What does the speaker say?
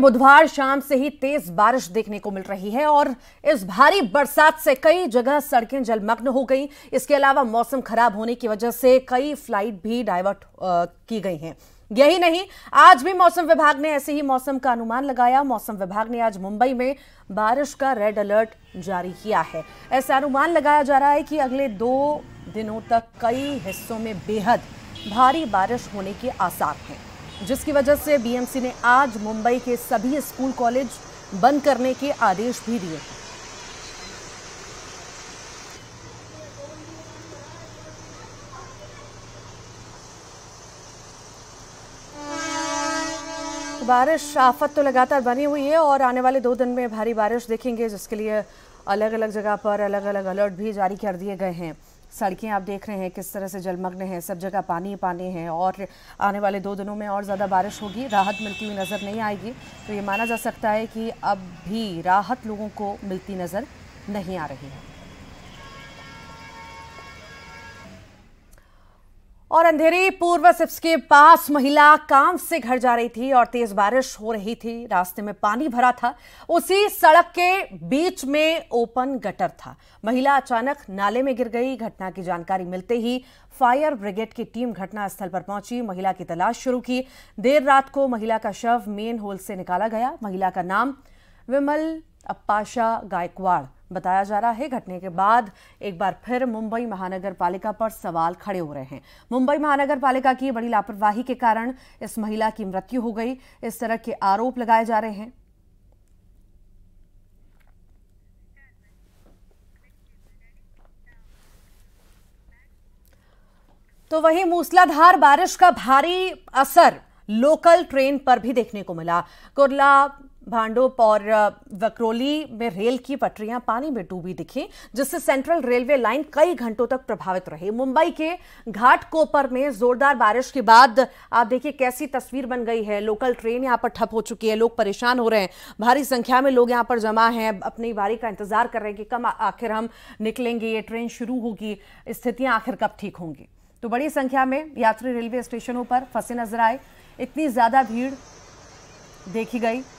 बुधवार शाम से ही तेज बारिश देखने को मिल रही है और इस भारी बरसात से कई जगह सड़कें जलमग्न हो गई इसके अलावा मौसम खराब होने की वजह से कई फ्लाइट भी डाइवर्ट की गई हैं यही नहीं आज भी मौसम विभाग ने ऐसे ही मौसम का अनुमान लगाया मौसम विभाग ने आज मुंबई में बारिश का रेड अलर्ट जारी किया है ऐसा अनुमान लगाया जा रहा है कि अगले दो दिनों तक कई हिस्सों में बेहद भारी बारिश होने के आसार हैं जिसकी वजह से बीएमसी ने आज मुंबई के सभी स्कूल कॉलेज बंद करने के आदेश भी दिए बारिश आफत तो लगातार बनी हुई है और आने वाले दो दिन में भारी बारिश देखेंगे जिसके लिए अलग अलग जगह पर अलग अलग अलर्ट भी जारी कर दिए गए हैं सड़कें आप देख रहे हैं किस तरह से जलमग्न है सब जगह पानी ही पानी है और आने वाले दो दिनों में और ज़्यादा बारिश होगी राहत मिलती हुई नज़र नहीं आएगी तो ये माना जा सकता है कि अब भी राहत लोगों को मिलती नज़र नहीं आ रही है और अंधेरी पूर्व सिप्स के पास महिला काम से घर जा रही थी और तेज बारिश हो रही थी रास्ते में पानी भरा था उसी सड़क के बीच में ओपन गटर था महिला अचानक नाले में गिर गई घटना की जानकारी मिलते ही फायर ब्रिगेड की टीम घटनास्थल पर पहुंची महिला की तलाश शुरू की देर रात को महिला का शव मेन होल से निकाला गया महिला का नाम विमल अपाशा गायकवाड़ बताया जा रहा है घटने के बाद एक बार फिर मुंबई महानगर पालिका पर सवाल खड़े हो रहे हैं मुंबई महानगर पालिका की बड़ी लापरवाही के कारण इस महिला की मृत्यु हो गई इस तरह के आरोप लगाए जा रहे हैं तो वही मूसलाधार बारिश का भारी असर लोकल ट्रेन पर भी देखने को मिला कुरला भांडोप और वक्रोली में रेल की पटरियां पानी में डूबी दिखी जिससे सेंट्रल रेलवे लाइन कई घंटों तक प्रभावित रही मुंबई के घाट कोपर में जोरदार बारिश के बाद आप देखिए कैसी तस्वीर बन गई है लोकल ट्रेन यहाँ पर ठप हो चुकी है लोग परेशान हो रहे हैं भारी संख्या में लोग यहाँ पर जमा हैं अपनी बारी का इंतजार कर रहे हैं कि कब आखिर हम निकलेंगे ये ट्रेन शुरू होगी स्थितियाँ आखिर कब ठीक होंगी तो बड़ी संख्या में यात्री रेलवे स्टेशनों पर फंसे नजर आए इतनी ज़्यादा भीड़ देखी गई